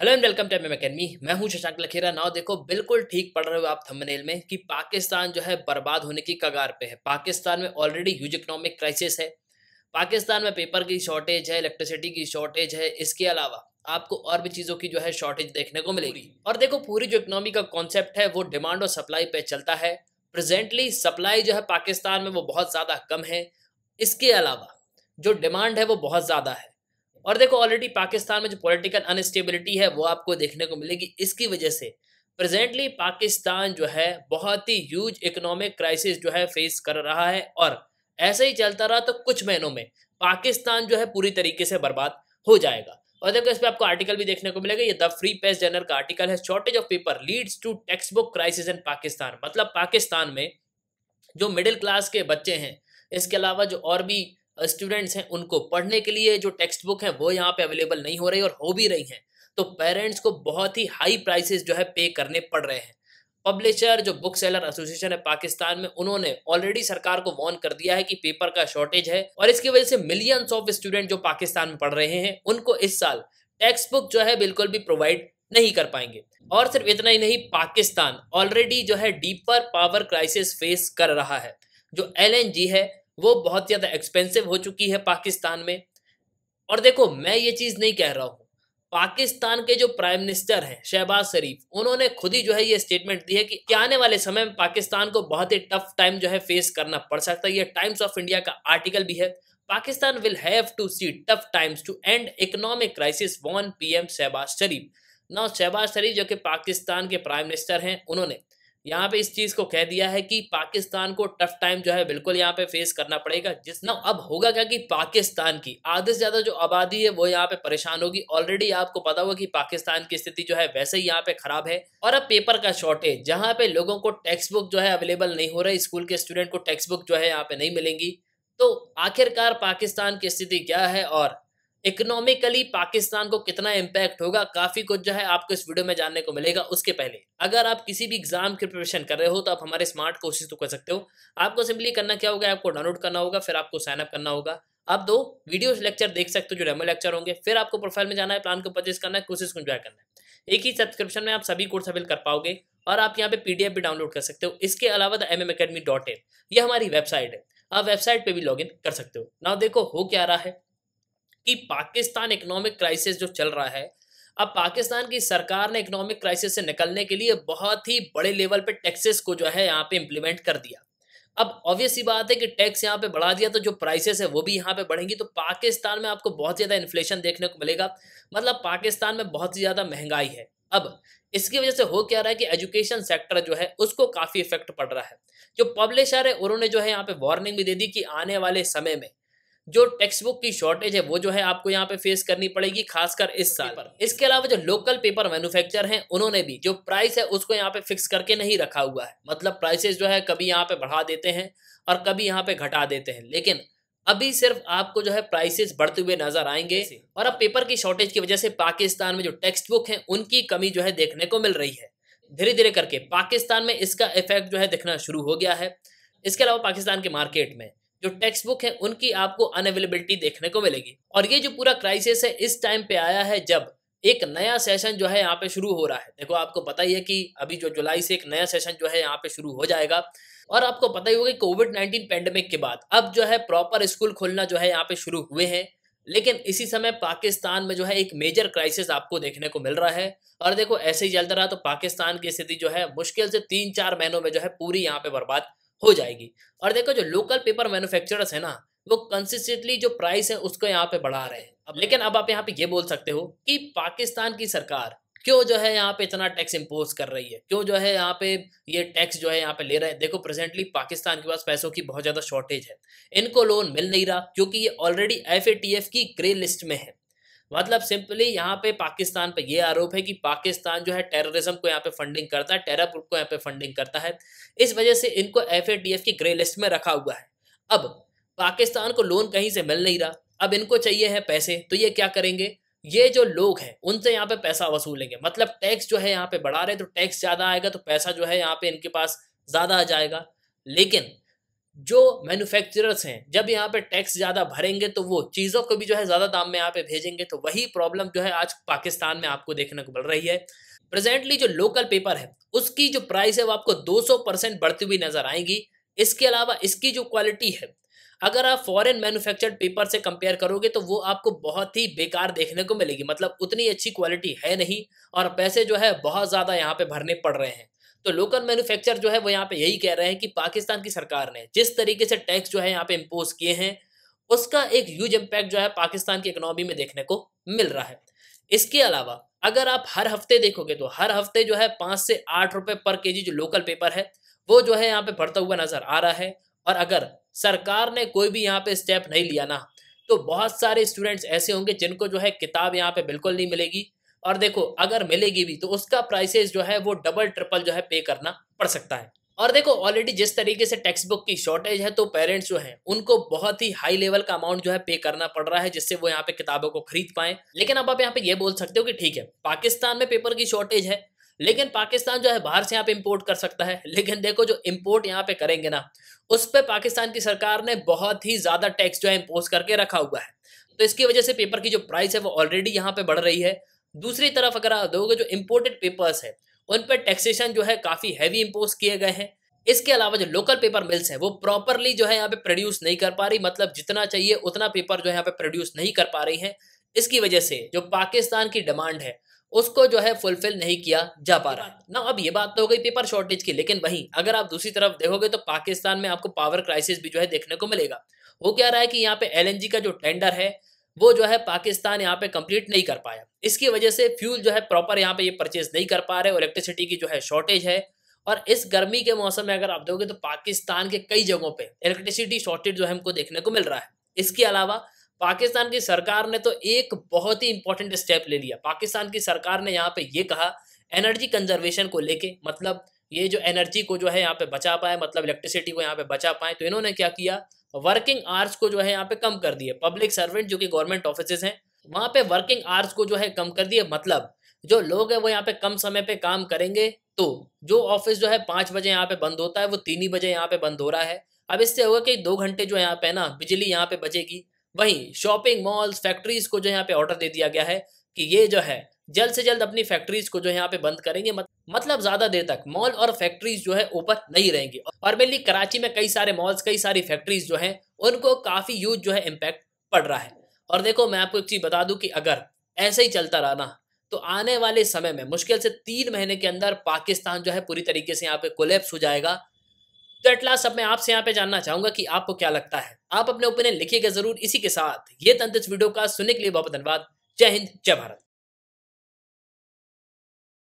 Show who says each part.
Speaker 1: hello and welcome to M academy मैं हूं Shashank Lakhera now देखो बिल्कुल ठीक पढ़ रहे हो आप थंबनेल में कि पाकिस्तान जो है बर्बाद होने की कगार पे है पाकिस्तान में ऑलरेडी ह्यूज इकोनॉमिक क्राइसिस है पाकिस्तान में पेपर की शॉर्टेज है इलेक्ट्रिसिटी की शॉर्टेज है इसके अलावा आपको और भी चीज़ों की जो है शॉर्टेज देखने को मिलेगी और देखो पूरी जो इकोनॉमी का कॉन्सेप्ट है वो डिमांड और सप्लाई पे चलता है प्रेजेंटली सप्लाई जो है पाकिस्तान में वो बहुत ज़्यादा कम है इसके अलावा जो डिमांड है वो बहुत ज़्यादा है और देखो ऑलरेडी पाकिस्तान में जो पॉलिटिकल अनस्टेबिलिटी है वो आपको देखने को मिलेगी इसकी वजह से प्रेजेंटली पाकिस्तान जो है बहुत ही ह्यूज इकोनॉमिक क्राइसिस जो है फेस कर रहा है और ऐसे ही चलता रहा तो कुछ महीनों में पाकिस्तान जो है पूरी तरीके से बर्बाद हो जाएगा और देखो इस पर आपको आर्टिकल भी देखने को मिलेगा ये द फ्री प्रेस जनरल का आर्टिकल है shortage of paper leads to text book crisis in Pakistan मतलब पाकिस्तान में जो मिडिल क्लास के बच्चे हैं इसके अलावा जो और भी स्टूडेंट्स हैं उनको पढ़ने के लिए जो टेक्स्ट बुक है वो यहाँ पे अवेलेबल नहीं हो रही और हो भी रही हैं तो पेरेंट्स को बहुत ही हाई प्राइसेस जो है पे करने पड़ रहे हैं पब्लिशर जो बुक सेलर एसोसिएशन है पाकिस्तान में उन्होंने ऑलरेडी सरकार को वॉर्न कर दिया है कि पेपर का शॉर्टेज है और इसकी वजह से मिलियंस ऑफ स्टूडेंट जो पाकिस्तान में पढ़ रहे हैं उनको इस साल टेक्स्ट बुक जो है बिल्कुल भी प्रोवाइड नहीं कर पाएंगे और सिर्फ इतना ही नहीं पाकिस्तान ऑलरेडी जो है डीपर पावर क्राइसिस फेस कर रहा है जो एल है वो बहुत ज़्यादा एक्सपेंसिव हो चुकी है पाकिस्तान में और देखो मैं ये चीज़ नहीं कह रहा हूँ पाकिस्तान के जो प्राइम मिनिस्टर हैं शहबाज शरीफ उन्होंने खुद ही जो है ये स्टेटमेंट दी है कि आने वाले समय में पाकिस्तान को बहुत ही टफ टाइम जो है फेस करना पड़ सकता है ये टाइम्स ऑफ इंडिया का आर्टिकल भी है Pakistan will have to see tough times to and economic crisis वॉन पीएम शहबाज शरीफ ना शहबाज शरीफ जो कि पाकिस्तान के प्राइम मिनिस्टर हैं उन्होंने यहाँ पे इस चीज को कह दिया है कि पाकिस्तान को टफ टाइम जो है बिल्कुल यहाँ पे फेस करना पड़ेगा जिस ना अब होगा क्या कि पाकिस्तान की आधे से ज्यादा जो आबादी है वो यहाँ पे परेशान होगी ऑलरेडी आपको पता होगा कि पाकिस्तान की स्थिति जो है वैसे ही यहाँ पे खराब है और अब पेपर का शॉर्टेज जहाँ पे लोगों को टेक्स्ट बुक जो है अवेलेबल नहीं हो रहा है स्कूल के स्टूडेंट को टेक्स्ट बुक जो है यहाँ पे नहीं मिलेंगी तो आखिरकार पाकिस्तान की स्थिति क्या है और इकोनॉमिकली पाकिस्तान को कितना इम्पैक्ट होगा काफ़ी कुछ जो है आपको इस वीडियो में जानने को मिलेगा उसके पहले अगर आप किसी भी एग्जाम की प्रिपरेशन कर रहे हो तो आप हमारे स्मार्ट कोर्सेज तो कर सकते हो आपको सिंपली करना क्या होगा आपको डाउनलोड करना होगा फिर आपको साइनअप करना होगा आप दो वीडियो लेक्चर देख सकते हो जो डेमो लेक्चर होंगे फिर आपको प्रोफाइल में जाना है प्लान को परचेज करना है कोर्सेज को इन्जॉय करना है एक ही सब्सक्रिप्शन में आप सभी कोर्स अवेल कर पाओगे और आप यहाँ पे पीडीएफ भी डाउनलोड कर सकते हो इसके अलावा the M M academy dot in ये हमारी वेबसाइट है आप वेबसाइट पे भी लॉगिन कर सकते हो ना देखो हो क्या रहा है कि पाकिस्तान इकोनॉमिक क्राइसिस जो चल रहा है अब पाकिस्तान की सरकार ने इकोनॉमिक क्राइसिस से निकलने के लिए बहुत ही बड़े लेवल पे टैक्सेस को जो है यहाँ पे इंप्लीमेंट कर दिया अब ऑब्वियस ही बात है कि टैक्स यहाँ पे बढ़ा दिया तो जो प्राइसेस है वो भी यहाँ पे बढ़ेंगी तो पाकिस्तान में आपको बहुत ज़्यादा इन्फ्लेशन देखने को मिलेगा मतलब पाकिस्तान में बहुत ही ज़्यादा महंगाई है अब इसकी वजह से हो क्या रहा है कि एजुकेशन सेक्टर जो है उसको काफ़ी इफेक्ट पड़ रहा है जो पब्लिशर है उन्होंने जो है यहाँ पे वार्निंग भी दे दी कि आने वाले समय में जो टेक्स्ट बुक की शॉर्टेज है वो जो है आपको यहाँ पे फेस करनी पड़ेगी खासकर इस साल पर इसके अलावा जो लोकल पेपर मैन्युफैक्चर हैं उन्होंने भी जो प्राइस है उसको यहाँ पे फिक्स करके नहीं रखा हुआ है मतलब प्राइसेस जो है कभी यहाँ पे बढ़ा देते हैं और कभी यहाँ पे घटा देते हैं लेकिन अभी सिर्फ आपको जो है प्राइसेस बढ़ते हुए नजर आएंगे और अब पेपर की शॉर्टेज की वजह से पाकिस्तान में जो टेक्स्ट बुक है उनकी कमी जो है देखने को मिल रही है धीरे धीरे करके पाकिस्तान में इसका इफेक्ट जो है दिखना शुरू हो गया है इसके अलावा पाकिस्तान के मार्केट में जो टेक्स्ट बुक है उनकी आपको अनअवेलेबिलिटी देखने को मिलेगी और ये जो पूरा क्राइसिस है इस टाइम पे आया है जब एक नया सेशन जो है यहाँ पे शुरू हो रहा है देखो आपको पता ही है कि अभी जो जुलाई से एक नया सेशन जो है यहाँ पे शुरू हो जाएगा और आपको पता ही होगा कि कोविड नाइन्टीन पेंडेमिक के बाद अब जो है प्रॉपर स्कूल खोलना जो है यहाँ पे शुरू हुए हैं लेकिन इसी समय पाकिस्तान में जो है एक मेजर क्राइसिस आपको देखने को मिल रहा है और देखो ऐसे ही चलता रहा तो पाकिस्तान की स्थिति जो है मुश्किल से तीन चार महीनों में जो है पूरी यहाँ पे बर्बाद हो जाएगी और देखो जो लोकल पेपर मैन्युफैक्चरर्स है ना वो कंसिस्टेंटली जो प्राइस है उसको यहाँ पे बढ़ा रहे हैं अब लेकिन अब आप यहाँ पे ये बोल सकते हो कि पाकिस्तान की सरकार क्यों जो है यहाँ पे इतना टैक्स इम्पोज कर रही है क्यों जो है यहाँ पे ये टैक्स जो है यहाँ पे ले रहे हैं देखो प्रेजेंटली पाकिस्तान के पास पैसों की बहुत ज़्यादा शॉर्टेज है इनको लोन मिल नहीं रहा क्योंकि ये ऑलरेडी एफ की ग्रे लिस्ट में है मतलब सिंपली यहाँ पे पाकिस्तान पे ये आरोप है कि पाकिस्तान जो है टेररिज्म को यहाँ पे फंडिंग करता है टेरर ग्रुप को यहाँ पे फंडिंग करता है इस वजह से इनको एफ की ग्रे लिस्ट में रखा हुआ है अब पाकिस्तान को लोन कहीं से मिल नहीं रहा अब इनको चाहिए है पैसे तो ये क्या करेंगे ये जो लोग हैं उनसे यहाँ पे पैसा वसूलेंगे मतलब टैक्स जो है यहाँ पे बढ़ा रहे तो टैक्स ज़्यादा आएगा तो पैसा जो है यहाँ पे इनके पास ज़्यादा आ जाएगा लेकिन जो मैन्युफैक्चरर्स हैं जब यहाँ पे टैक्स ज़्यादा भरेंगे तो वो चीज़ों को भी जो है ज़्यादा दाम में यहाँ पे भेजेंगे तो वही प्रॉब्लम जो है आज पाकिस्तान में आपको देखने को मिल रही है प्रेजेंटली जो लोकल पेपर है उसकी जो प्राइस है वो आपको 200 परसेंट बढ़ती हुई नज़र आएंगी इसके अलावा इसकी जो क्वालिटी है अगर आप फॉरेन मैन्युफैक्चर्ड पेपर से कंपेयर करोगे तो वो आपको बहुत ही बेकार देखने को मिलेगी मतलब उतनी अच्छी क्वालिटी है नहीं और पैसे जो है बहुत ज़्यादा यहाँ पे भरने पड़ रहे हैं तो लोकल मैन्युफैक्चर जो है वो यहाँ पे यही कह रहे हैं कि पाकिस्तान की सरकार ने जिस तरीके से टैक्स जो है यहाँ पे इम्पोज किए हैं उसका एक ह्यूज इम्पैक्ट जो है पाकिस्तान की इकोनॉमी में देखने को मिल रहा है इसके अलावा अगर आप हर हफ्ते देखोगे तो हर हफ्ते जो है पाँच से आठ रुपये पर के जो लोकल पेपर है वो जो है यहाँ पे बढ़ता हुआ नजर आ रहा है और अगर सरकार ने कोई भी यहाँ पे स्टेप नहीं लिया ना तो बहुत सारे स्टूडेंट्स ऐसे होंगे जिनको जो है किताब यहाँ पे बिल्कुल नहीं मिलेगी और देखो अगर मिलेगी भी तो उसका प्राइसेस जो है वो डबल ट्रिपल जो है पे करना पड़ सकता है और देखो ऑलरेडी जिस तरीके से टेक्स्ट बुक की शॉर्टेज है तो पेरेंट्स जो हैं उनको बहुत ही हाई लेवल का अमाउंट जो है पे करना पड़ रहा है जिससे वो यहाँ पे किताबों को खरीद पाए लेकिन अब आप यहाँ पे ये बोल सकते हो कि ठीक है पाकिस्तान में पेपर की शॉर्टेज है लेकिन पाकिस्तान जो है बाहर से यहाँ पे इम्पोर्ट कर सकता है लेकिन देखो जो इम्पोर्ट यहाँ पे करेंगे ना उस पर पाकिस्तान की सरकार ने बहुत ही ज़्यादा टैक्स जो है इम्पोज करके रखा हुआ है तो इसकी वजह से पेपर की जो प्राइस है वो ऑलरेडी यहाँ पे बढ़ रही है दूसरी तरफ अगर आप देखोगे जो इम्पोर्टेड पेपर्स है उन पर टैक्सेशन जो है काफ़ी हैवी इम्पोज किए गए हैं इसके अलावा जो लोकल पेपर मिल्स हैं वो प्रॉपरली जो है यहाँ पे प्रोड्यूस नहीं कर पा रही मतलब जितना चाहिए उतना पेपर जो है यहाँ पे प्रोड्यूस नहीं कर पा रही है इसकी वजह से जो पाकिस्तान की डिमांड है उसको जो है फुलफिल नहीं किया जा पा रहा ना अब ये बात तो हो गई पेपर शॉर्टेज की लेकिन वहीं अगर आप दूसरी तरफ देखोगे तो पाकिस्तान में आपको पावर क्राइसिस भी जो है देखने को मिलेगा वो क्या रहा है कि यहाँ पे एल का जो टेंडर है वो जो है पाकिस्तान यहाँ पे कंप्लीट नहीं कर पाया इसकी वजह से फ्यूल जो है प्रॉपर यहाँ पे ये परचेज नहीं कर पा रहे और इलेक्ट्रिसिटी की जो है शॉर्टेज है और इस गर्मी के मौसम में अगर आप दोगे तो पाकिस्तान के कई जगहों पे इलेक्ट्रिसिटी शॉर्टेज जो है हमको देखने को मिल रहा है इसके अलावा पाकिस्तान की सरकार ने तो एक बहुत ही इंपॉर्टेंट स्टेप ले लिया पाकिस्तान की सरकार ने यहाँ पे ये कहा एनर्जी कंजर्वेशन को लेके मतलब ये जो एनर्जी को जो है यहाँ पे बचा पाए मतलब इलेक्ट्रिसिटी को यहाँ पे बचा पाए तो इन्होंने क्या किया वर्किंग आवर्स को जो है यहाँ पे कम कर दिए पब्लिक सर्वेंट जो कि गवर्नमेंट ऑफिस हैं वहाँ पे वर्किंग आवर्स को जो है कम कर दिए मतलब जो लोग हैं वो यहाँ पे कम समय पे काम करेंगे तो जो ऑफिस जो है पाँच बजे यहाँ पे बंद होता है वो तीन ही बजे यहाँ पे बंद हो रहा है अब इससे होगा कि दो घंटे जो यहाँ पे ना बिजली यहाँ पे बचेगी वहीं शॉपिंग मॉल्स फैक्ट्रीज को जो यहाँ पे ऑर्डर दे दिया गया है कि ये जो है जल्द से जल्द अपनी फैक्ट्रीज को जो यहाँ पे बंद करेंगे मतलब मतलब ज़्यादा देर तक मॉल और फैक्ट्रीज जो है ओपन नहीं रहेंगी और मेनली कराची में कई सारे मॉल्स कई सारी फैक्ट्रीज जो है उनको काफ़ी यूज जो है इम्पैक्ट पड़ रहा है और देखो मैं आपको एक चीज़ बता दूं कि अगर ऐसे ही चलता रहा ना तो आने वाले समय में मुश्किल से तीन महीने के अंदर पाकिस्तान जो है पूरी तरीके से यहाँ पे कोलेप्स हो जाएगा तो एट लास्ट अब मैं आपसे यहाँ पे जानना चाहूंगा कि आपको क्या लगता है आप अपने ओपिनियन लिखिएगा जरूर इसी के साथ ये तंत्र वीडियो का सुनने के लिए बहुत धन्यवाद जय हिंद जय भारत